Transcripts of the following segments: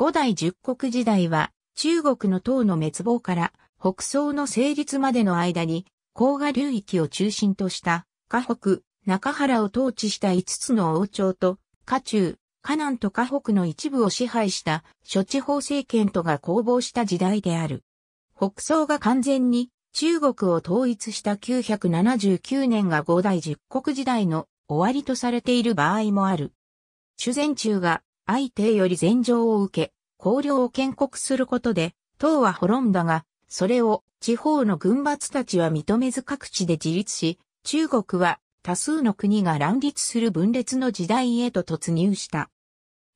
五代十国時代は、中国の唐の滅亡から北宋の成立までの間に、黄河流域を中心とした、河北、中原を統治した5つの王朝と、河中、河南と河北の一部を支配した諸地方政権とが攻防した時代である。北宋が完全に中国を統一した979年が五代十国時代の終わりとされている場合もある。修善中が相手より禅譲を受け、公領を建国することで、党は滅んだが、それを地方の軍閥たちは認めず各地で自立し、中国は多数の国が乱立する分裂の時代へと突入した。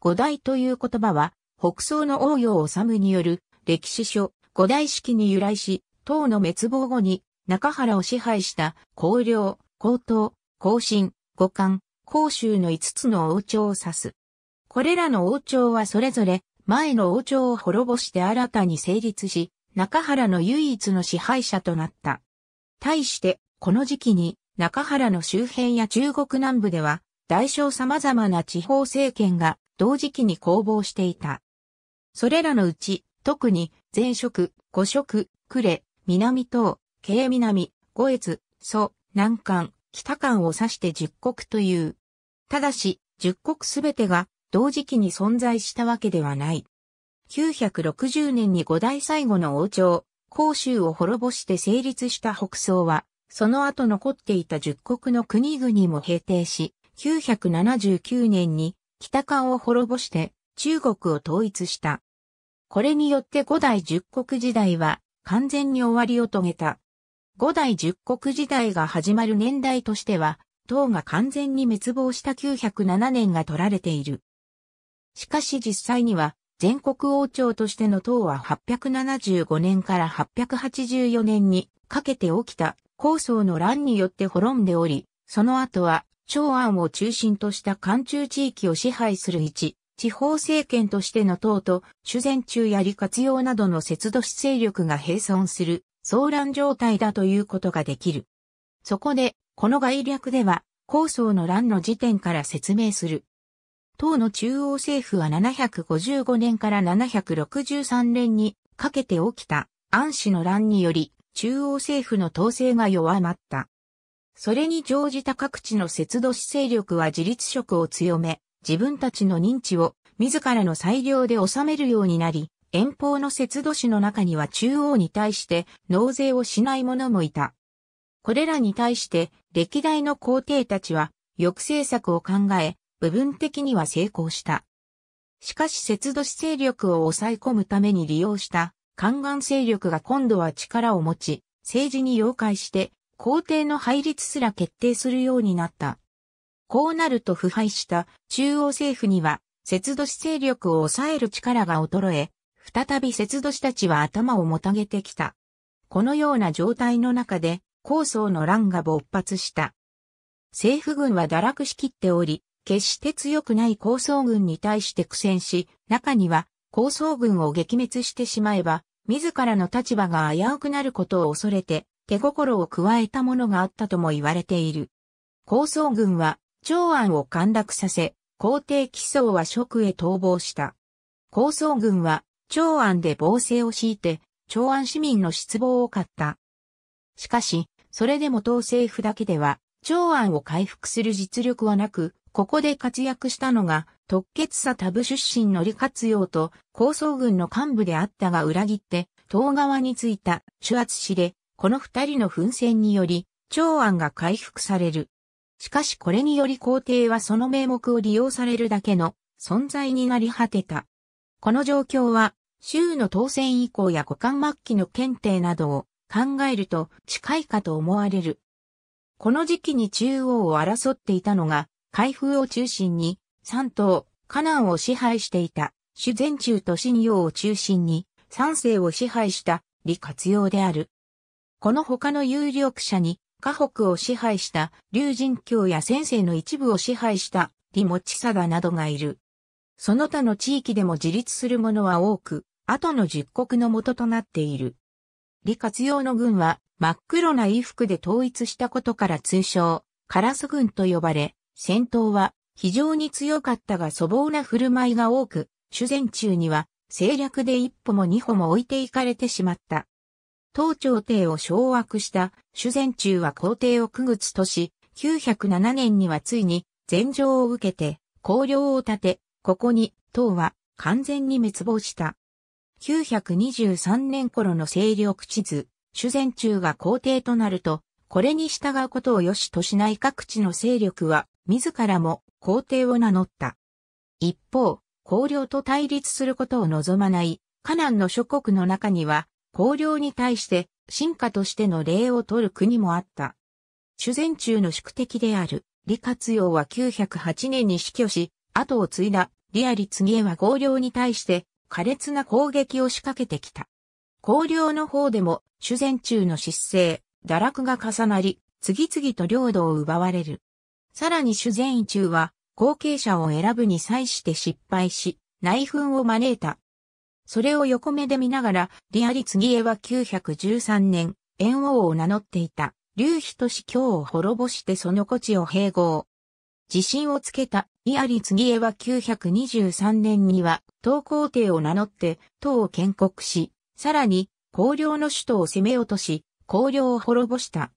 五代という言葉は、北宋の王陽治による歴史書五代式に由来し、党の滅亡後に中原を支配した公領、公党、公信、五官、公衆の5つの王朝を指す。これらの王朝はそれぞれ前の王朝を滅ぼして新たに成立し、中原の唯一の支配者となった。対して、この時期に中原の周辺や中国南部では、大小様々な地方政権が同時期に攻防していた。それらのうち、特に前職、五職、呉、南東、慶南、五越、蘇、南関、北関を指して十国という。ただし、十国すべてが同時期に存在したわけではない。960年に五代最後の王朝、甲州を滅ぼして成立した北宋は、その後残っていた十国の国々も平定し、979年に北漢を滅ぼして中国を統一した。これによって五代十国時代は完全に終わりを遂げた。五代十国時代が始まる年代としては、唐が完全に滅亡した907年が取られている。しかし実際には、全国王朝としての唐は875年から884年にかけて起きた高層の乱によって滅んでおり、その後は長安を中心とした関中地域を支配する一、地方政権としての党と、修善中や利活用などの節度市勢力が並存する、騒乱状態だということができる。そこで、この概略では、高層の乱の時点から説明する。党の中央政府は755年から763年にかけて起きた安氏の乱により中央政府の統制が弱まった。それに乗じた各地の節度市勢力は自立色を強め、自分たちの認知を自らの裁量で収めるようになり、遠方の節度市の中には中央に対して納税をしない者もいた。これらに対して歴代の皇帝たちは抑制策を考え、部分的には成功した。しかし節度勢力を抑え込むために利用した宦官勢力が今度は力を持ち、政治に溶解して皇帝の配立すら決定するようになった。こうなると腐敗した中央政府には節度勢力を抑える力が衰え、再び節度たちは頭をもたげてきた。このような状態の中で、高層の乱が勃発した。政府軍は堕落しきっており、決して強くない高層軍に対して苦戦し、中には高層軍を撃滅してしまえば、自らの立場が危うくなることを恐れて、手心を加えたものがあったとも言われている。高層軍は、長安を陥落させ、皇帝起草は職へ逃亡した。高層軍は、長安で防勢を敷いて、長安市民の失望を買った。しかし、それでも党政府だけでは、長安を回復する実力はなく、ここで活躍したのが、特決佐田部出身の李活用と、高層軍の幹部であったが裏切って、東側についた主圧氏で、この二人の奮戦により、長安が回復される。しかしこれにより皇帝はその名目を利用されるだけの存在になり果てた。この状況は、州の当選以降や五冠末期の検定などを考えると近いかと思われる。この時期に中央を争っていたのが、開封を中心に、山東、河南を支配していた、主前中と新陽を中心に、三世を支配した、李活用である。この他の有力者に、河北を支配した、龍神教や先生の一部を支配した、李持貞などがいる。その他の地域でも自立する者は多く、後の十国の元となっている。李活用の軍は、真っ黒な衣服で統一したことから通称、カラス軍と呼ばれ、戦闘は非常に強かったが粗暴な振る舞いが多く、主戦中には政略で一歩も二歩も置いていかれてしまった。当朝廷を掌握した主戦中は皇帝を区屈とし、907年にはついに禅状を受けて、公領を立て、ここに党は完全に滅亡した。923年頃の勢力地図、主戦中が皇帝となると、これに従うことを良しとしない各地の勢力は自らも皇帝を名乗った。一方、皇領と対立することを望まない、カナンの諸国の中には、皇領に対して、進化としての礼を取る国もあった。主前中の宿敵である、李活用は908年に死去し、後を継いだ、李有へは皇領に対して、苛烈な攻撃を仕掛けてきた。皇領の方でも、主前中の失勢、堕落が重なり、次々と領土を奪われる。さらに主善意中は後継者を選ぶに際して失敗し、内紛を招いた。それを横目で見ながら、リアリ次へは913年、猿王を名乗っていた、劉飛と司教を滅ぼしてその土地を併合。自信をつけた、リアリツギは923年には、東皇帝を名乗って、党を建国し、さらに、皇領の首都を攻め落とし、皇領を滅ぼした。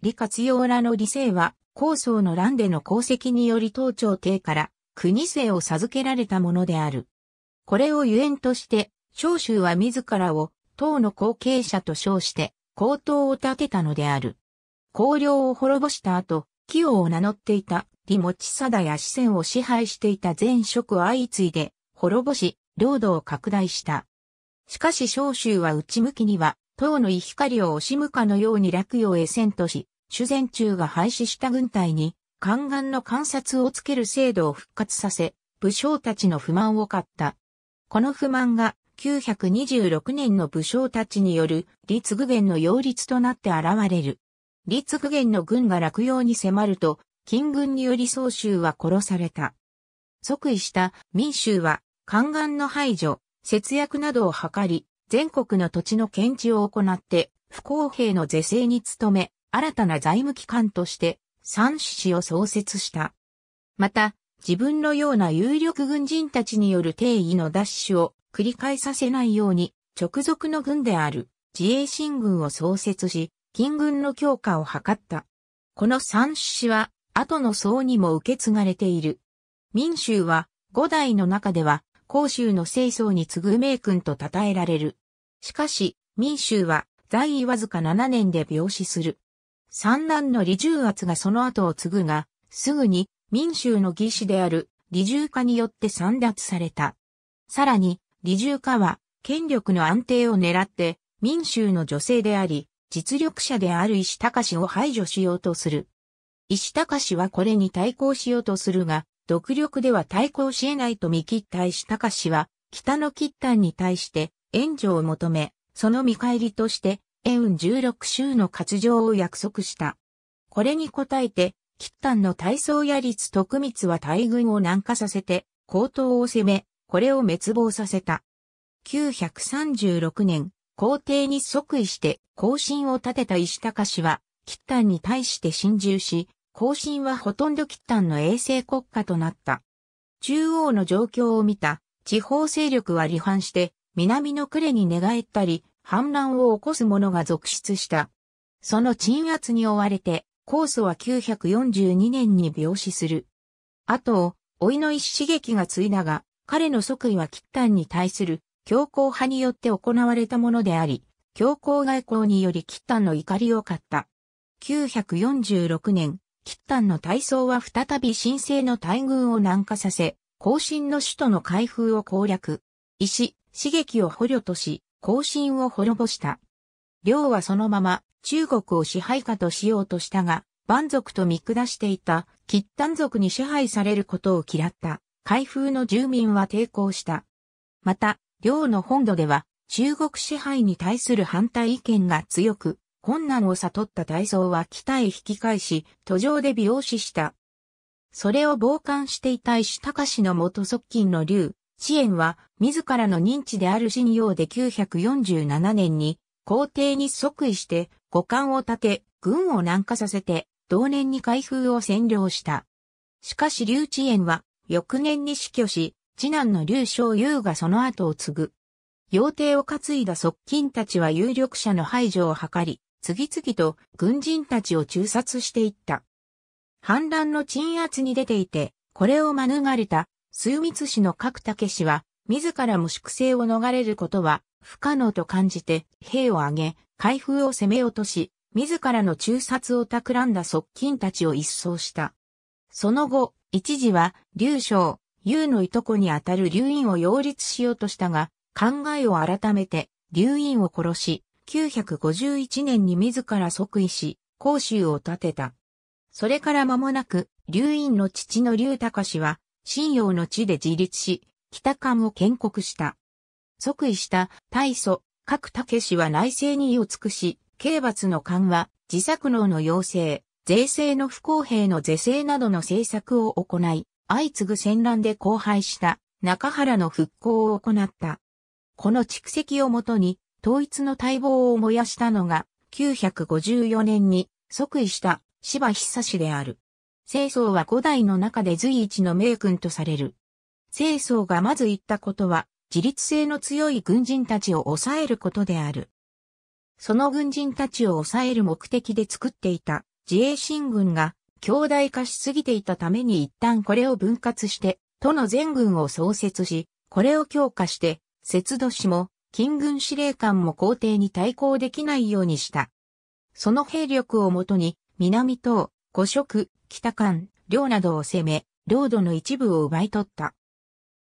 李活用らの理性は、高僧の乱での功績により東朝帝から国政を授けられたものである。これをゆえんとして、長州は自らを党の後継者と称して、皇統を立てたのである。皇領を滅ぼした後、清を名乗っていた李持貞や四川を支配していた前職を相次いで、滅ぼし、領土を拡大した。しかし長州は内向きには、唐の伊光を惜しむかのように落葉へ遷とし、修善中が廃止した軍隊に、宦官の観察をつける制度を復活させ、武将たちの不満を買った。この不満が926年の武将たちによる立具元の擁立となって現れる。立具元の軍が落葉に迫ると、金軍により総集は殺された。即位した民衆は、宦官の排除、節約などを図り、全国の土地の検知を行って、不公平の是正に努め、新たな財務機関として三市市を創設した。また、自分のような有力軍人たちによる定位の奪取を繰り返させないように、直属の軍である自衛新軍を創設し、金軍の強化を図った。この三市は、後の層にも受け継がれている。民衆は、五代の中では、甲州の清掃に次ぐ名君と称えられる。しかし、民衆は、在位わずか7年で病死する。三男の李重圧がその後を継ぐが、すぐに民衆の義士である李重化によって散奪された。さらに、李重化は権力の安定を狙って民衆の女性であり、実力者である石隆を排除しようとする。石隆はこれに対抗しようとするが、独力では対抗し得ないと見切った石隆は、北の吉丹に対して援助を求め、その見返りとしてエウン16州の割譲を約束した。これに応えて、キッタンの大層や律徳光は大軍を南下させて、高等を攻め、これを滅亡させた。936年、皇帝に即位して後進を立てた石高氏は、キッタンに対して侵入し、後進はほとんどキッタンの衛星国家となった。中央の状況を見た地方勢力は離反して、南の呉に寝返ったり、反乱を起こす者が続出した。その鎮圧に追われて、ースは942年に病死する。あと、老いの一刺激が継いだが、彼の即位は喫炭に対する強硬派によって行われたものであり、強硬外交により喫炭の怒りを買った。946年、喫炭の大操は再び神聖の大軍を南下させ、後進の首都の開封を攻略。石、刺激を捕虜とし、後進を滅ぼした。梁はそのまま中国を支配下としようとしたが、蛮族と見下していた、吉丹族に支配されることを嫌った、開封の住民は抵抗した。また、寮の本土では、中国支配に対する反対意見が強く、困難を悟った大僧は北へ引き返し、途上で美容師した。それを傍観していた石高氏の元側近の竜、支援は自らの認知である信用で947年に皇帝に即位して五冠を立て軍を南下させて同年に開封を占領した。しかし劉智炎は翌年に死去し、次男の劉昌優がその後を継ぐ。妖帝を担いだ側近たちは有力者の排除を図り、次々と軍人たちを中殺していった。反乱の鎮圧に出ていて、これを免れた数密氏の角武氏は、自らも粛清を逃れることは不可能と感じて、兵を挙げ、開封を攻め落とし、自らの中殺を企んだ側近たちを一掃した。その後、一時は、劉将、劉のいとこにあたる劉院を擁立しようとしたが、考えを改めて、劉院を殺し、951年に自ら即位し、甲州を建てた。それから間もなく、劉院の父の劉隆は、信用の地で自立し、北間を建国した。即位した大祖、各武氏は内政に意を尽くし、刑罰の緩和、自作能の要請、税制の不公平の是正などの政策を行い、相次ぐ戦乱で荒廃した中原の復興を行った。この蓄積をもとに、統一の待望を燃やしたのが、954年に即位した芝久氏である。清掃は古代の中で随一の名君とされる。清掃がまず言ったことは、自立性の強い軍人たちを抑えることである。その軍人たちを抑える目的で作っていた自衛新軍が強大化しすぎていたために一旦これを分割して、都の全軍を創設し、これを強化して、節度氏も、金軍司令官も皇帝に対抗できないようにした。その兵力をもとに、南東、五色、北間、領などを攻め、領土の一部を奪い取った。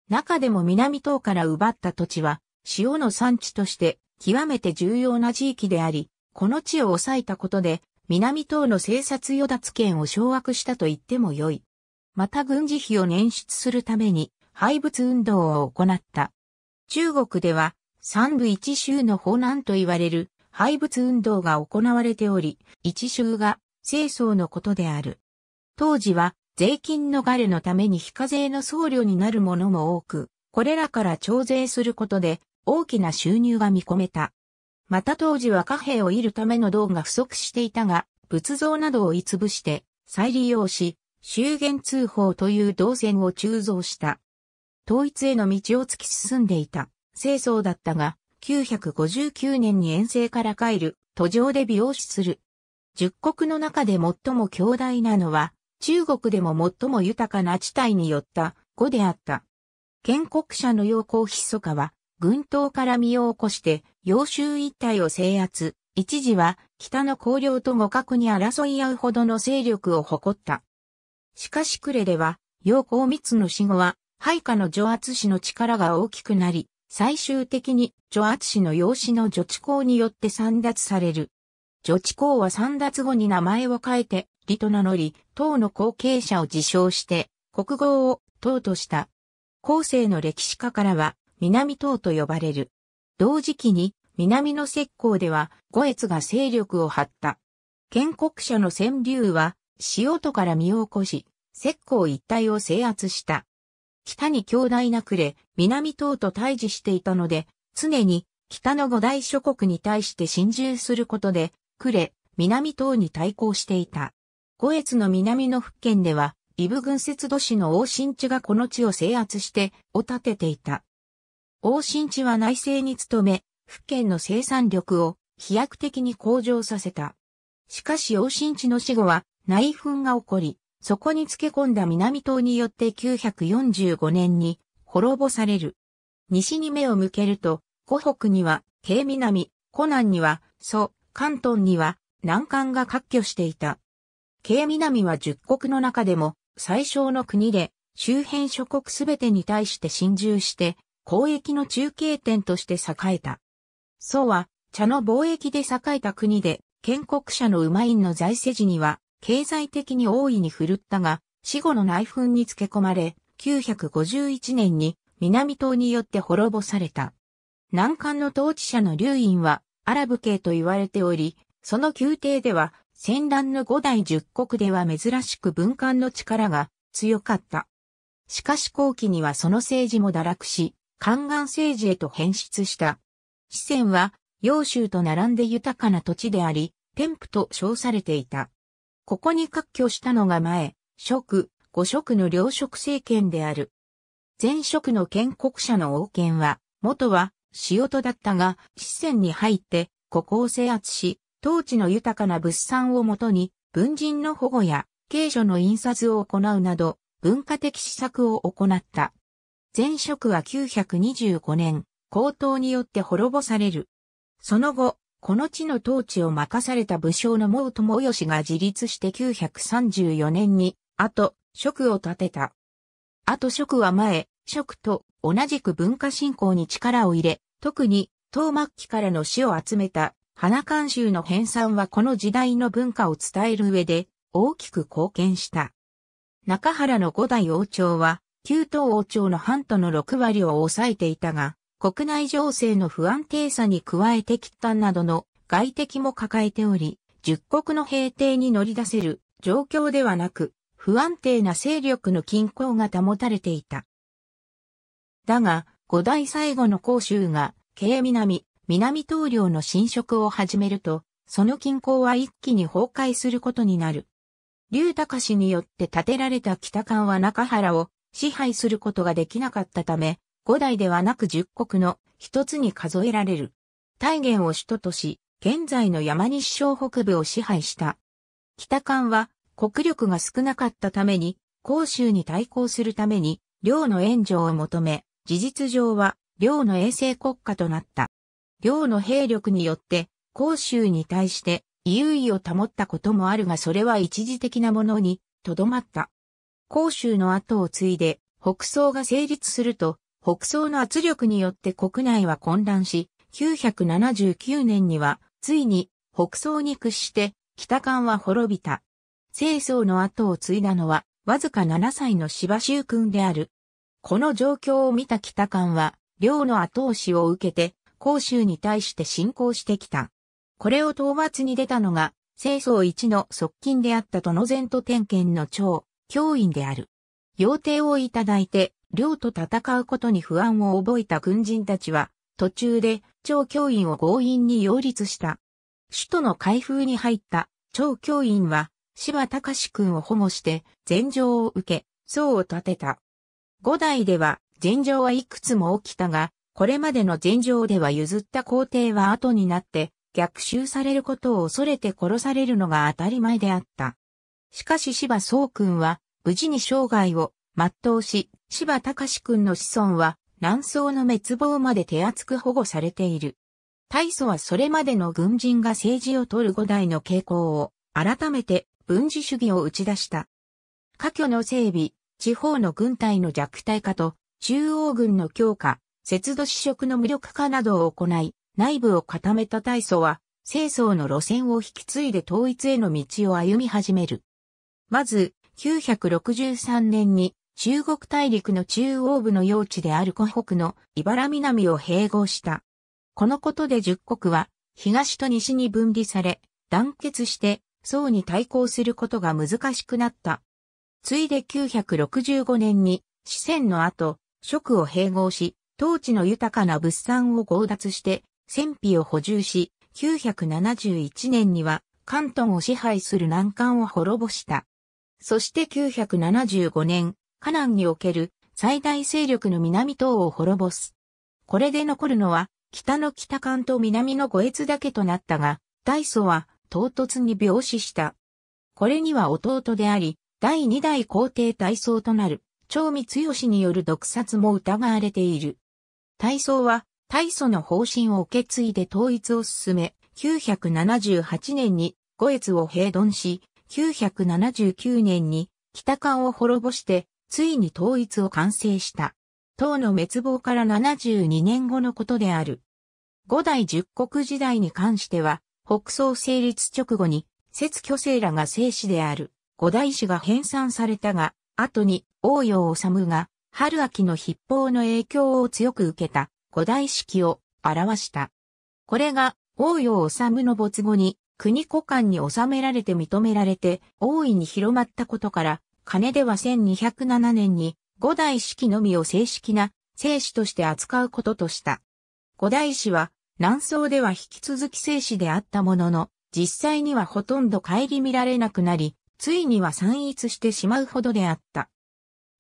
中でも南東から奪った土地は、塩の産地として極めて重要な地域であり、この地を抑えたことで、南東の政策与奪権を掌握したと言ってもよい。また軍事費を捻出するために、廃物運動を行った。中国では、三部一州の法難と言われる廃物運動が行われており、一州が清掃のことである。当時は税金のガレのために非課税の僧侶になるものも多く、これらから徴税することで大きな収入が見込めた。また当時は貨幣を得るための銅が不足していたが、仏像などを逸ぶして再利用し、修言通報という銅線を鋳造した。統一への道を突き進んでいた、清掃だったが、959年に遠征から帰る、途上で美容師する。十国の中で最も強大なのは、中国でも最も豊かな地帯によった語であった。建国者の陽光密かは、軍刀から身を起こして、洋州一帯を制圧、一時は北の公領と互角に争い合うほどの勢力を誇った。しかし呉では、陽光密の死後は、配下の除圧氏の力が大きくなり、最終的に除圧氏の養子の除地公によって散奪される。除地公は散脱後に名前を変えて、理と名乗り、党の後継者を自称して、国号を党とした。後世の歴史家からは、南党と呼ばれる。同時期に、南の石膏では、五越が勢力を張った。建国者の川柳は、塩戸から身を起こし、石膏一帯を制圧した。北に強大な呉、南党と対峙していたので、常に北の五大諸国に対して侵入することで、呉、南党に対抗していた。五越の南の福建では、伊部軍節土市の王新地がこの地を制圧して、を建てていた。王新地は内政に努め、福建の生産力を飛躍的に向上させた。しかし王新地の死後は内紛が起こり、そこに付け込んだ南島によって945年に滅ぼされる。西に目を向けると、湖北には、京南、湖南には、蘇、関東には、南関が割拠していた。慶南は十国の中でも最小の国で、周辺諸国すべてに対して侵入して、交易の中継点として栄えた。宋は、茶の貿易で栄えた国で、建国者の馬院の財政時には、経済的に大いに振るったが、死後の内紛につけ込まれ、951年に南島によって滅ぼされた。南韓の統治者の劉院は、アラブ系と言われており、その宮廷では、戦乱の五代十国では珍しく文官の力が強かった。しかし後期にはその政治も堕落し、宦官政治へと変質した。四川は、揚州と並んで豊かな土地であり、天賦と称されていた。ここに割拠したのが前、職、五職の両職政権である。前職の建国者の王権は、元は、仕事だったが、四川に入って、ここを制圧し、当地の豊かな物産をもとに、文人の保護や、経書の印刷を行うなど、文化的施策を行った。前職は925年、高等によって滅ぼされる。その後、この地の統治を任された武将の毛友義が自立して934年に、あと、職を立てた。あと職は前、職と同じく文化振興に力を入れ、特に、当末期からの死を集めた花監修の編纂はこの時代の文化を伝える上で大きく貢献した。中原の五代王朝は、旧東王朝の半島の6割を抑えていたが、国内情勢の不安定さに加えて喫炭などの外敵も抱えており、十国の平定に乗り出せる状況ではなく、不安定な勢力の均衡が保たれていた。だが、五代最後の甲州が、慶南、南東領の侵食を始めると、その均衡は一気に崩壊することになる。竜隆氏によって建てられた北館は中原を支配することができなかったため、五代ではなく十国の一つに数えられる。大元を首都とし、現在の山西省北部を支配した。北館は国力が少なかったために、甲州に対抗するために、領の援助を求め、事実上は領の衛星国家となった。領の兵力によって、甲州に対して優位を保ったこともあるがそれは一時的なものにとどまった。甲州の後を継いで北宋が成立すると、北宋の圧力によって国内は混乱し、979年にはついに北宋に屈して北関は滅びた。清宋の後を継いだのはわずか7歳の芝州君である。この状況を見た北関は、領の後押しを受けて、甲州に対して侵攻してきた。これを討伐に出たのが、清宗一の側近であったとの前と天権の長、教員である。要帝をいただいて、領と戦うことに不安を覚えた軍人たちは、途中で、長教員を強引に擁立した。首都の開封に入った長教員は、柴隆君を保護して、禅情を受け、僧を立てた。五代では、禅情はいくつも起きたが、これまでの前情では譲った皇帝は後になって逆襲されることを恐れて殺されるのが当たり前であった。しかし芝総君は無事に生涯を全うし、芝隆君の子孫は南宋の滅亡まで手厚く保護されている。大祖はそれまでの軍人が政治を取る五代の傾向を改めて文字主義を打ち出した。家挙の整備、地方の軍隊の弱体化と中央軍の強化、節度試食の無力化などを行い、内部を固めた大祖は、清掃の路線を引き継いで統一への道を歩み始める。まず、963年に中国大陸の中央部の用地である湖北の茨南を併合した。このことで十国は東と西に分離され、団結して宋に対抗することが難しくなった。ついで965年に四川の後、蜀を併合し、当地の豊かな物産を強奪して、戦費を補充し、971年には関東を支配する南関を滅ぼした。そして975年、河南における最大勢力の南東を滅ぼす。これで残るのは、北の北関と南の五越だけとなったが、大祖は唐突に病死した。これには弟であり、第二代皇帝大僧となる、長見義による毒殺も疑われている。大曹は大祖の方針を受け継いで統一を進め、978年に五越を平頓し、979年に北関を滅ぼして、ついに統一を完成した。唐の滅亡から72年後のことである。五代十国時代に関しては、北宋成立直後に、摂巨生らが生死である、五代史が編纂されたが、後に、王陽治が、春秋の筆法の影響を強く受けた古代式を表した。これが王陽治の没後に国古間に収められて認められて大いに広まったことから、金では1207年に五代式のみを正式な生死として扱うこととした。五代史は南宋では引き続き生死であったものの、実際にはほとんど顧みられなくなり、ついには散逸してしまうほどであった。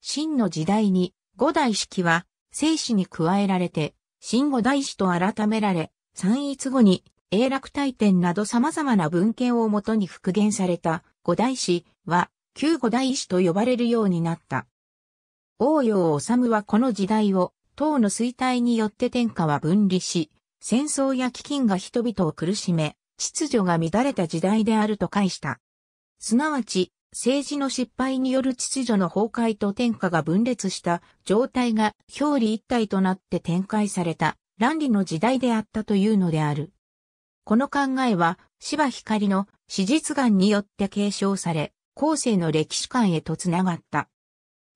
秦の時代に五代式は生死に加えられて、新五代史と改められ、三逸後に永楽大典など様々な文献をもとに復元された五代史は旧五代史と呼ばれるようになった。王陽治はこの時代を唐の衰退によって天下は分離し、戦争や飢饉が人々を苦しめ、秩序が乱れた時代であると解した。すなわち、政治の失敗による秩序の崩壊と天下が分裂した状態が表裏一体となって展開された乱理の時代であったというのである。この考えは芝光の史実眼によって継承され、後世の歴史観へとつながった。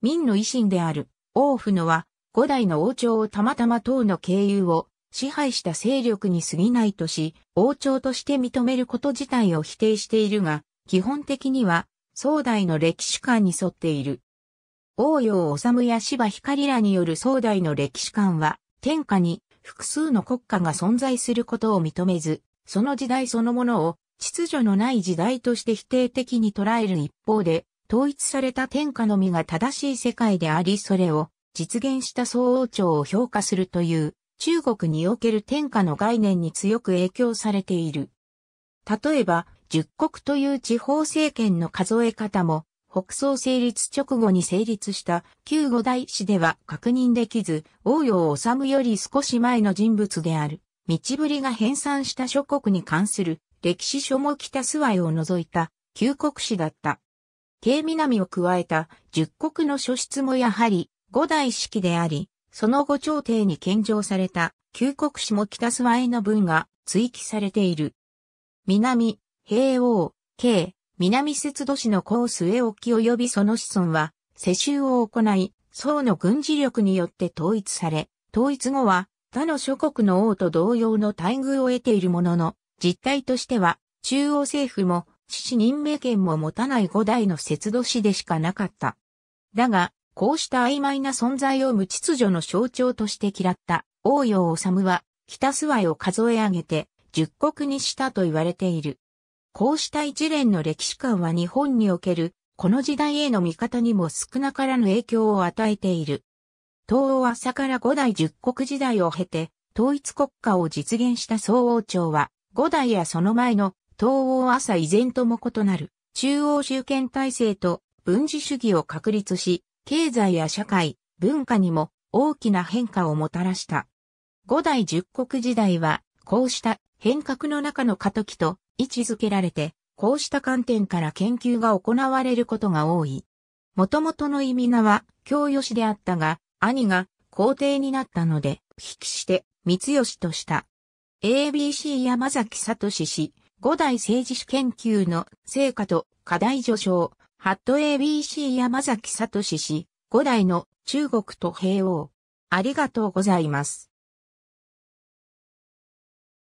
民の維新である王府のは五代の王朝をたまたま党の経由を支配した勢力に過ぎないとし、王朝として認めること自体を否定しているが、基本的には壮大の歴史観に沿っている。王洋治や芝光らによる壮大の歴史観は、天下に複数の国家が存在することを認めず、その時代そのものを秩序のない時代として否定的に捉える一方で、統一された天下のみが正しい世界であり、それを実現した総王朝を評価するという、中国における天下の概念に強く影響されている。例えば、十国という地方政権の数え方も、北宋成立直後に成立した旧五代史では確認できず、応を治より少し前の人物である、道ぶりが編纂した諸国に関する歴史書も北諏訪を除いた旧国史だった。京南を加えた十国の書室もやはり五代式であり、その後朝廷に献上された旧国史も北諏訪への文が追記されている。南、平王、京、南節度市の江末沖及びその子孫は、世襲を行い、宋の軍事力によって統一され、統一後は他の諸国の王と同様の待遇を得ているものの、実態としては、中央政府も、父任命権も持たない五代の節度市でしかなかった。だが、こうした曖昧な存在を無秩序の象徴として嫌った王陽治は、北諏訪を数え上げて、十国にしたと言われている。こうした一連の歴史観は日本における、この時代への見方にも少なからぬ影響を与えている。東欧朝から五代十国時代を経て、統一国家を実現した総王朝は、五代やその前の東欧朝依然とも異なる、中央集権体制と文字主義を確立し、経済や社会、文化にも大きな変化をもたらした。五代十国時代は、こうした変革の中の過渡期と位置づけられて、こうした観点から研究が行われることが多い。もともとの意味名は、京吉であったが、兄が皇帝になったので、引きして、三吉とした。ABC 山崎聡氏、五代政治史研究の成果と課題助賞、ハット ABC 山崎聡氏、五代の中国と平王。ありがとうございます。